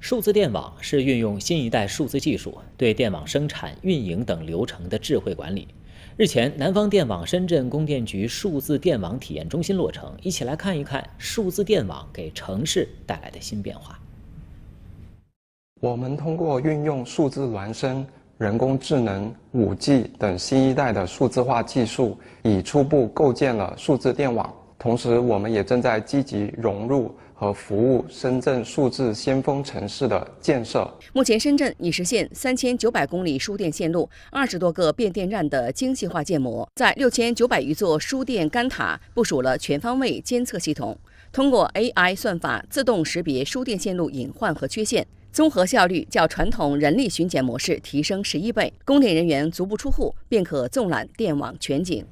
数字电网是运用新一代数字技术对电网生产、运营等流程的智慧管理。日前，南方电网深圳供电局数字电网体验中心落成，一起来看一看数字电网给城市带来的新变化。我们通过运用数字孪生、人工智能、5G 等新一代的数字化技术，已初步构建了数字电网。同时，我们也正在积极融入。和服务深圳数字先锋城市的建设。目前，深圳已实现三千九百公里输电线路、二十多个变电站的精细化建模，在六千九百余座输电杆塔部署了全方位监测系统，通过 AI 算法自动识别输电线路隐患和缺陷，综合效率较传统人力巡检模式提升十一倍，供电人员足不出户便可纵览电网全景。